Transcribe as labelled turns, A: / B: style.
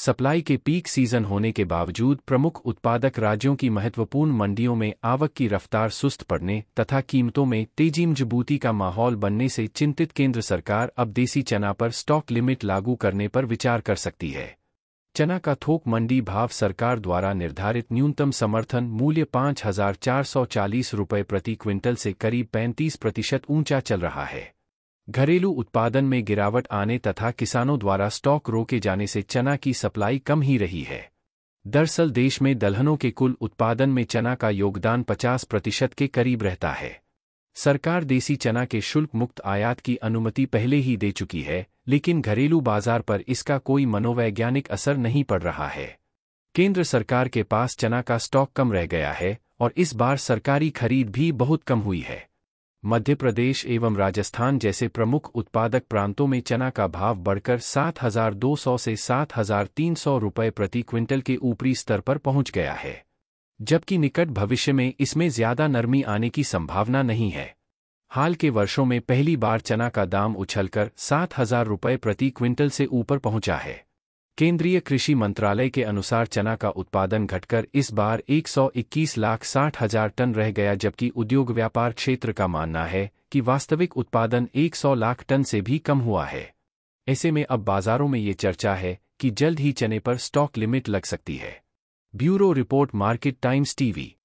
A: supply के peak season होने के बावजूद प्रमुख उत्पादक राज्यों की महत्वपूर्ण मंडियों में आवक की रफ्तार सुस्त पड़ने तथा कीमतों में तेजी मजबूती का माहौल बनने से चिंतित केंद्र सरकार अब देसी चना पर स्टॉक लिमिट लागू करने पर विचार कर सकती है चना का थोक मंडी भाव सरकार द्वारा निर्धारित न्यूनतम समर्थन मूल्य पाँच हजार चार सौ चालीस रुपये प्रति क्विंटल से करीब पैंतीस प्रतिशत ऊंचा चल रहा है घरेलू उत्पादन में गिरावट आने तथा किसानों द्वारा स्टॉक रोके जाने से चना की सप्लाई कम ही रही है दरअसल देश में दलहनों के कुल उत्पादन में चना का योगदान 50 प्रतिशत के करीब रहता है सरकार देसी चना के शुल्क मुक्त आयात की अनुमति पहले ही दे चुकी है लेकिन घरेलू बाजार पर इसका कोई मनोवैज्ञानिक असर नहीं पड़ रहा है केंद्र सरकार के पास चना का स्टॉक कम रह गया है और इस बार सरकारी खरीद भी बहुत कम हुई है मध्य प्रदेश एवं राजस्थान जैसे प्रमुख उत्पादक प्रांतों में चना का भाव बढ़कर 7,200 से 7,300 रुपये प्रति क्विंटल के ऊपरी स्तर पर पहुंच गया है जबकि निकट भविष्य में इसमें ज्यादा नरमी आने की संभावना नहीं है हाल के वर्षों में पहली बार चना का दाम उछलकर 7,000 रुपये प्रति क्विंटल से ऊपर पहुंचा है केंद्रीय कृषि मंत्रालय के अनुसार चना का उत्पादन घटकर इस बार 121 लाख साठ हजार टन रह गया जबकि उद्योग व्यापार क्षेत्र का मानना है कि वास्तविक उत्पादन 100 लाख टन से भी कम हुआ है ऐसे में अब बाजारों में ये चर्चा है कि जल्द ही चने पर स्टॉक लिमिट लग सकती है bureau report Market Times TV